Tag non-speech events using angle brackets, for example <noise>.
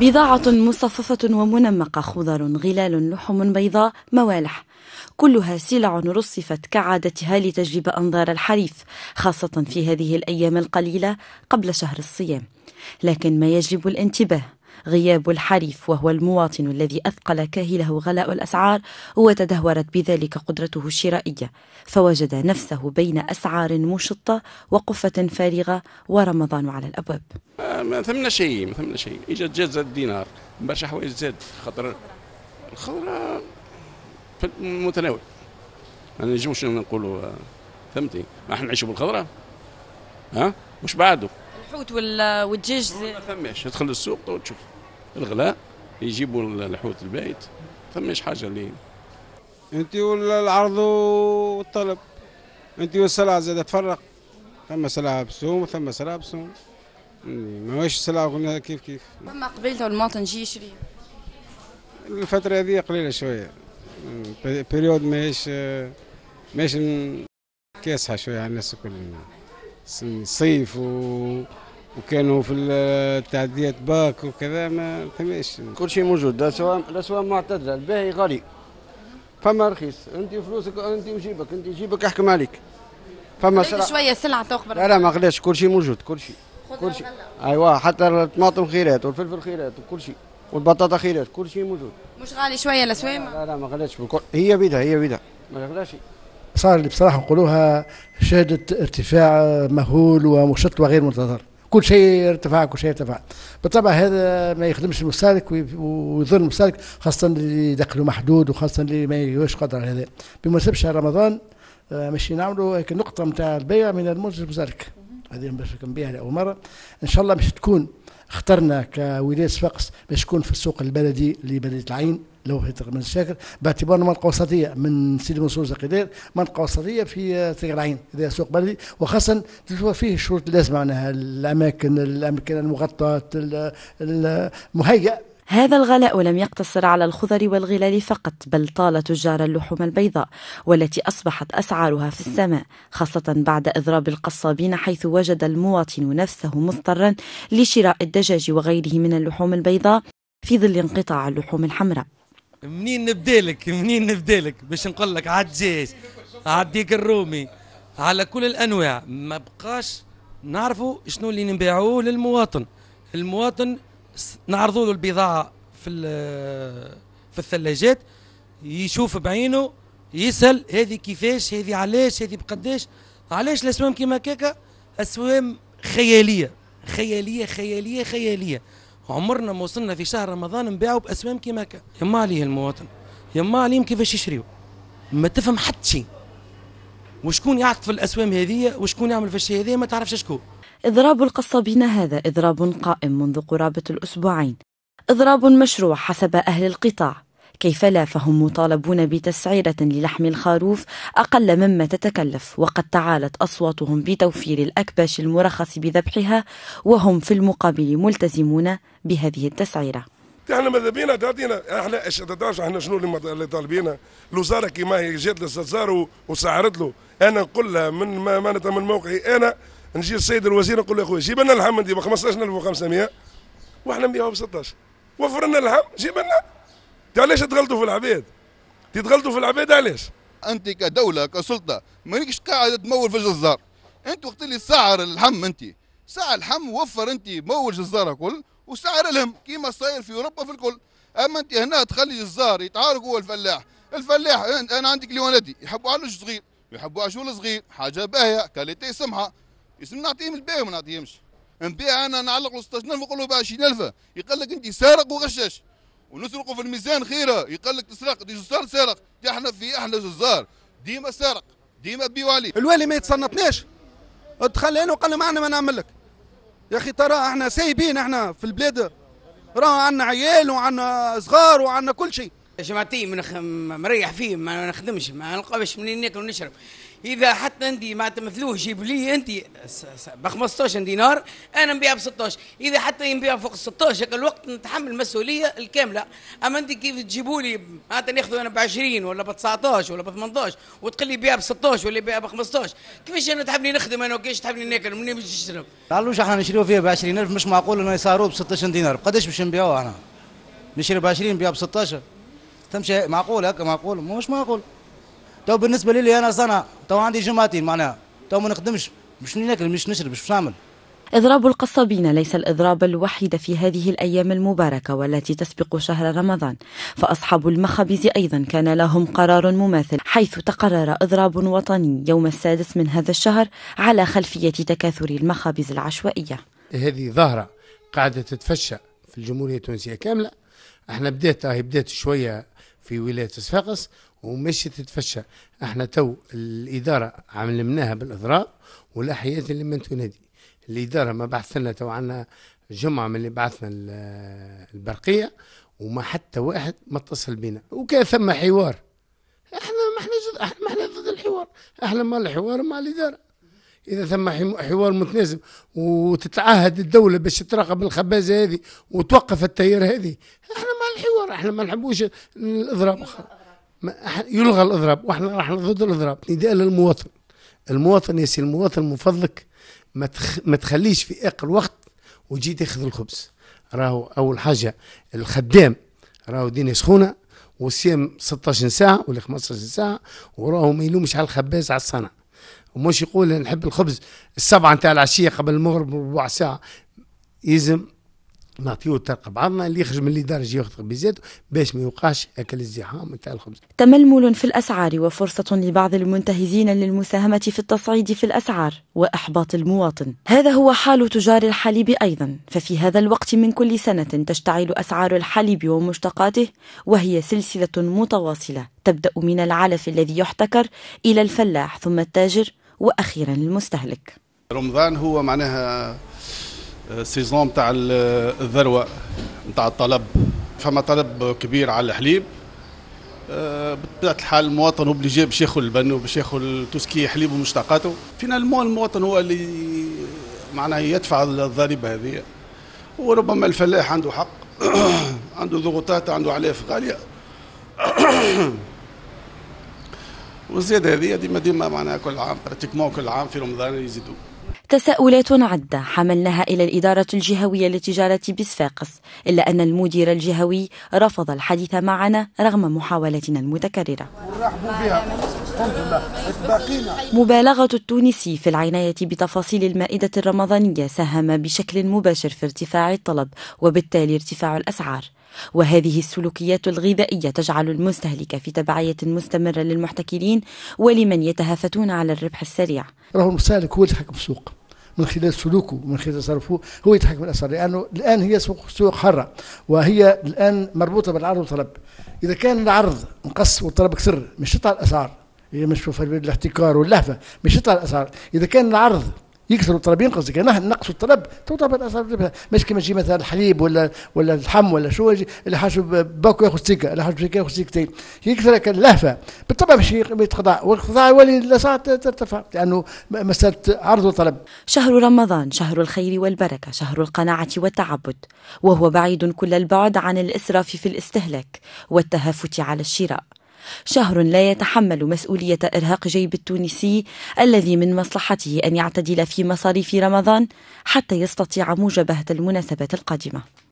بضاعة مصففة ومنمقة خضر غلال لحم بيضاء موالح كلها سلع رصفت كعادتها لتجلب أنظار الحريف خاصة في هذه الأيام القليلة قبل شهر الصيام لكن ما يجلب الانتباه غياب الحريف وهو المواطن الذي أثقل كاهله غلاء الأسعار وتدهورت بذلك قدرته الشرائية فوجد نفسه بين أسعار مشطة وقفة فارغة ورمضان على الأبواب آه، ما ثمنا شيء ما ثمنا شيء إجت جزء الدينار دينار برشا حوايج زاد خاطر الخضرة آه، في المتناول ما نجموش نقولوا فهمتي آه، ما احنا نعيشوا بالخضرة ها مش بعده الحوت والدجاج ما ثماش تدخل السوق وتشوف الغلاء يجيبوا الحوت البايت فماش حاجه اللي انت والعرض والطلب انت والسلعه زاد تفرق ثم سلعه بسوم وثم سلعه بسوم يعني ماهيش سلعه قلنا كيف كيف ثم قبيلته المواطن جي يشري الفتره هذه قليله شويه بريود يعني ماهيش ماهيش كاسحه شويه على الناس الكل صيف و وكانوا في التعديات باك وكذا ما فماش كل شيء موجود الاسواق الاسواق معتدله الباهي غالي فما رخيص انت فلوسك انت وجيبك انت جيبك احكم عليك فما سلع. شويه سلعه تخبر لا لا ما غلاش كل شيء موجود كل شيء كل شيء ايوا حتى الطماطم خيرات والفلفل خيرات وكل شيء والبطاطا خيرات كل شيء موجود مش غالي شويه الاسواق لا, لا لا ما غلاش بكل. هي بيدها هي بيدها ما غلاش صار اللي بصراحه نقولوها شهدت ارتفاع مهول ومشط وغير منتظر كل شيء ارتفع كل شيء ارتفع بالطبع هذا ما يخدمش المستهلك ويضر المستهلك خاصة اللي دخله محدود وخاصة اللي ما يجوش قدر على هذا بمناسبة شهر رمضان آه، ماشي نعملوا هيك نقطة نتاع البيع من المنتج المستهلك هذه باش نبيعها لأول مرة إن شاء الله باش تكون اخترنا كولاية صفاقس باش تكون في السوق البلدي لبلدية العين لوحة من شاكر باعتبار منطقة وسطية من سيدي منصور زقيدير منطقة وسطية في تقرعين هذا سوق بلدي وخاصة تشوف فيه الشروط اللازمة معناها الأماكن الأماكن المغطاة المهيئة هذا الغلاء لم يقتصر على الخضر والغلال فقط بل طال تجار اللحوم البيضاء والتي أصبحت أسعارها في السماء خاصة بعد إضراب القصابين حيث وجد المواطن نفسه مضطرا لشراء الدجاج وغيره من اللحوم البيضاء في ظل انقطاع اللحوم الحمراء منين نبدالك منين نبدالك باش نقول لك عاد جيش عديك الرومي على كل الانواع ما بقاش نعرفوا شنو اللي نبيعوه للمواطن المواطن نعرضوا له البضاعه في في الثلاجات يشوف بعينه يسال هذه كيفاش هذه علاش هذه بقداش علاش الاسوام كيما كاكا اسوام خياليه خياليه خياليه خياليه عمرنا ما وصلنا في شهر رمضان نبيعوا باسمام كيما هكا يما عليه المواطن يما عليهم كيفاش يشريوا ما تفهم حتى شيء وشكون يعطف الاسوام هذه وشكون يعمل في الشيء هذه ما تعرفش شكون اضراب القصابين هذا اضراب قائم منذ قرابه الاسبوعين اضراب مشروع حسب اهل القطاع كيف لا فهم مطالبون بتسعيرة للحم الخروف أقل مما تتكلف وقد تعالت أصواتهم بتوفير الأكباش المرخص بذبحها وهم في المقابل ملتزمون بهذه التسعيرة احنا ماذا بينا تعطينا احنا ايش تدرش احنا شنو اللي طالبينا الوزاره كيما هي جات للزار وسعرت له انا نقول لها من ما من موقعي انا نجي السيد الوزير نقول له يا خويا جيب لنا اللحم انت ب 15500 واحنا نبيعه ب 16 وفر لنا اللحم جيب لنا انت علاش تغلطوا في العباد؟ تتغلطوا في العباد علاش؟ انت كدوله كسلطه مانكش قاعد تمول في الجزار انت وقت اللي سعر اللحم انت سعر اللحم وفر انت مول جزاره كل وسعر الهم كيما صاير في اوروبا في الكل اما انت هنا تخلي الجزار يتعارك هو الفلاح الفلاح انا عندي كليوناتي يحبوا علوش صغير يحبوا عشول صغير حاجه باهيه كاليتي سمحه يسمى نعطيهم الباهي وما نعطيهمش نبيع انا نعلق له 16 نلف له باع 20000 يقول لك انت سارق وغشاش ونسرقوا في الميزان خيره يقال لك تسرق دي جزار سارق احنا في احنا جزار ديما سارق ديما بيوالي الوالي ما يتصنطناش دخل هنا وقال ما عندنا ما نعمل لك يا اخي ترى احنا سايبين احنا في البلاد راه عندنا عيال وعندنا صغار وعندنا كل شيء جماعتي من مريح فيه ما نخدمش ما باش منين ناكل ونشرب اذا حتى انت معناتها مثلوه جيب لي انت ب 15 دينار انا نبيعها ب 16 اذا حتى ينبيع فوق ال 16 هذا الوقت نتحمل المسؤوليه الكامله اما انت كيف تجيبوا لي معناتها ناخذ انا ب 20 ولا ب 19 ولا ب 18 وتقول لي بيع ب 16 ولا بيع ب 15 كيفاش انا تحبني نخدم انا وكيفاش تحبني ناكل منين باش نشرب؟ قالوا احنا نشريو فيها ب 20000 مش معقول انه يصاروه ب 16 دينار قداش باش نبيعوه احنا؟ نشري ب 20 نبيعها ب 16 تمشي معقول هكا معقول مش معقول تو بالنسبه لي انا صنع تو عندي جمعتين معناها تو ما نخدمش مش ناكل مش نشرب مش نعمل إضراب القصابين ليس الإضراب الوحيد في هذه الأيام المباركة والتي تسبق شهر رمضان فأصحاب المخابز أيضا كان لهم قرار مماثل حيث تقرر إضراب وطني يوم السادس من هذا الشهر على خلفية تكاثر المخابز العشوائية هذه ظاهرة قاعدة تتفشى في الجمهورية التونسية كاملة احنا بدأت بدأت شوية في ولاية صفاقس ومش تتفشى احنا تو الاداره عملناها بالاضراب والاحياء لمن تنادي الاداره ما بعث لنا تو عنا جمعه من اللي بعثنا البرقيه وما حتى واحد ما اتصل بينا وكان ثم حوار احنا ما احنا احنا ما احنا ضد الحوار احنا مع الحوار مع الاداره اذا ثم حوار متناسب وتتعهد الدوله باش تراقب الخبازه هذه وتوقف التيار هذه احنا مع الحوار احنا ما نحبوش الاضراب يلغى الاضراب واحنا راح ضد الاضراب نداء للمواطن المواطن يا سي المواطن من فضلك ما, تخ... ما تخليش في اقل وقت وجيت تاخذ الخبز راهو اول حاجه الخدام راهو ديني سخونه وصيام 16 ساعه ولا 15 ساعه وراهو ما يلومش على الخباز على الصنع ومش يقول نحب الخبز السبعه نتاع العشيه قبل المغرب بربع ساعه يلزم نعطيو ترقى بعضنا اللي يخرج من اللي دارج ياخذ بزيادته باش ما يوقعش هكا الازدحام تاع الخبز. تململ في الاسعار وفرصه لبعض المنتهزين للمساهمه في التصعيد في الاسعار واحباط المواطن. هذا هو حال تجار الحليب ايضا، ففي هذا الوقت من كل سنه تشتعل اسعار الحليب ومشتقاته وهي سلسله متواصله تبدا من العلف الذي يحتكر الى الفلاح ثم التاجر واخيرا المستهلك. رمضان هو معناها سيزون تاع الذروه تاع الطلب فما طلب كبير على الحليب آه، بطبيعه الحال المواطن هو اللي باش ياخذ البن وباش ياخذ توسكي حليب ومشتقاته فينالمون المواطن هو اللي معناها يدفع الضريبه هذه وربما الفلاح عنده حق <coughs> عنده ضغوطات عنده علاف غاليه <coughs> والزيادة هذه ديما ديما معناها كل عام براتيكمون كل عام في رمضان يزيدوا تساؤلات عدة حملناها إلى الإدارة الجهوية للتجارة بصفاقس إلا أن المدير الجهوي رفض الحديث معنا رغم محاولاتنا المتكررة مبالغة التونسي في العناية بتفاصيل المائدة الرمضانية ساهم بشكل مباشر في ارتفاع الطلب وبالتالي ارتفاع الأسعار وهذه السلوكيات الغذائية تجعل المستهلك في تبعية مستمرة للمحتكرين ولمن يتهافتون على الربح السريع راهو المستهلك هو في السوق من خلال سلوكه من خلال تصرفه هو يتحكم في الاسعار لانه الان هي سوق سوق حره وهي الان مربوطه بالعرض والطلب اذا كان العرض نقص والطلب كثر مش تطلع الاسعار هي مش الاحتكار واللهفه مش تطلع الاسعار اذا كان العرض يكثروا الطلب ينقص يعني كان نقص الطلب تطلب الاسعار مش كما يجي مثلا الحليب ولا ولا اللحم ولا شو يجي اللي حاجه باكو ياخذ سيكه اللي حاجه ياخذ يكثر لك اللهفه بالطبع باش يتخضع والخضاع يولي الاسعار ترتفع لانه مساله عرض وطلب شهر رمضان شهر الخير والبركه شهر القناعه والتعبد وهو بعيد كل البعد عن الاسراف في الاستهلاك والتهافت على الشراء شهر لا يتحمل مسؤولية إرهاق جيب التونسي الذي من مصلحته أن يعتدل في مصاريف رمضان حتى يستطيع موجبة المناسبة القادمة